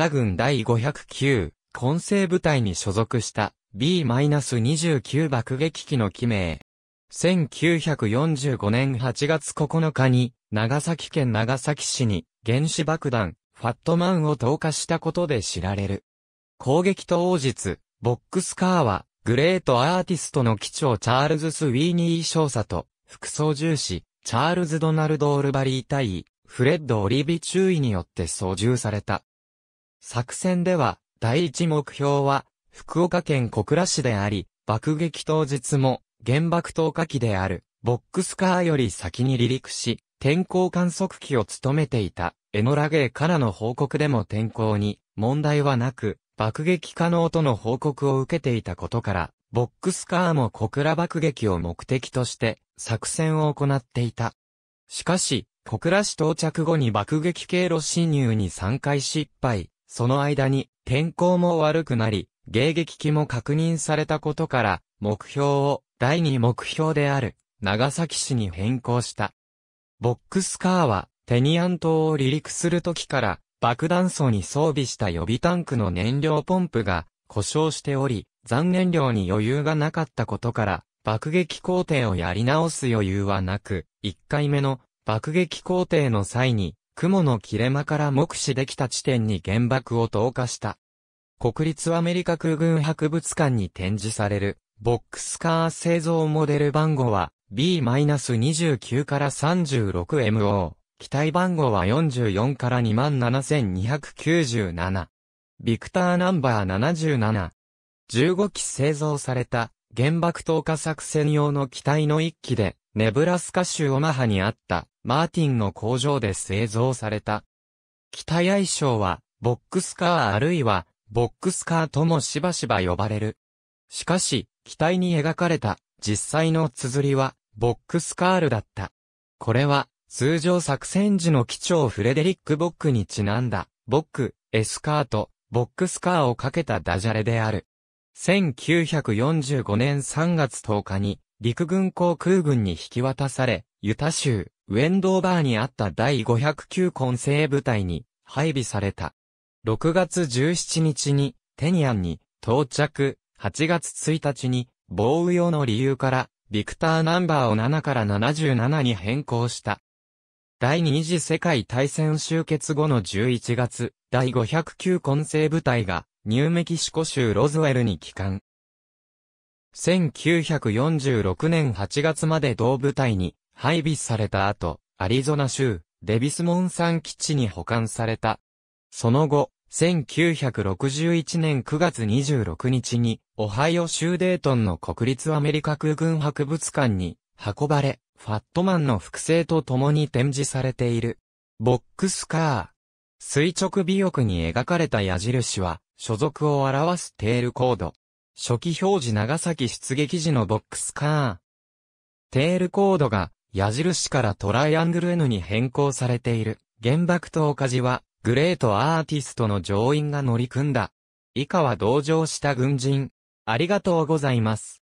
日軍第509混成部隊に所属した B-29 爆撃機の機名。1945年8月9日に長崎県長崎市に原子爆弾ファットマンを投下したことで知られる。攻撃当日、ボックスカーはグレートアーティストの機長チャールズ・スウィーニー少佐と副操縦士チャールズ・ドナルド・オルバリー対フレッド・オリビ注意によって操縦された。作戦では、第一目標は、福岡県小倉市であり、爆撃当日も、原爆投下機である、ボックスカーより先に離陸し、天候観測機を務めていた、エノラゲーからの報告でも天候に、問題はなく、爆撃可能との報告を受けていたことから、ボックスカーも小倉爆撃を目的として作戦を行っていた。しかし、小倉市到着後に爆撃経路侵入に3回失敗、その間に天候も悪くなり、迎撃機も確認されたことから、目標を第二目標である長崎市に変更した。ボックスカーはテニアン島を離陸する時から爆弾層に装備した予備タンクの燃料ポンプが故障しており、残燃料に余裕がなかったことから、爆撃工程をやり直す余裕はなく、1回目の爆撃工程の際に雲の切れ間から目視できた地点に原爆を投下した。国立アメリカ空軍博物館に展示される、ボックスカー製造モデル番号は B-29 から 36MO。機体番号は44から27297。ビクターナンバー77。15機製造された原爆投下作戦用の機体の1機で、ネブラスカ州オマハにあったマーティンの工場で製造された。北体愛称は、ボックスカーあるいは、ボックスカーともしばしば呼ばれる。しかし、機体に描かれた実際の綴りは、ボックスカールだった。これは、通常作戦時の機長フレデリック・ボックにちなんだ、ボック、エスカーと、ボックスカーをかけたダジャレである。1945年3月10日に、陸軍航空軍に引き渡され、ユタ州、ウェンドーバーにあった第509混成部隊に配備された。6月17日にテニアンに到着、8月1日に防雨用の理由からビクターナンバーを7から77に変更した。第二次世界大戦終結後の11月、第509混成部隊がニューメキシコ州ロズウェルに帰還。1946年8月まで同部隊に配備された後、アリゾナ州、デビスモン山基地に保管された。その後、1961年9月26日に、オハイオ州デートンの国立アメリカ空軍博物館に運ばれ、ファットマンの複製と共に展示されている。ボックスカー。垂直尾翼に描かれた矢印は、所属を表すテールコード。初期表示長崎出撃時のボックスカー。テールコードが矢印からトライアングル N に変更されている。原爆投下時は、グレートアーティストの乗員が乗り組んだ。以下は同乗した軍人。ありがとうございます。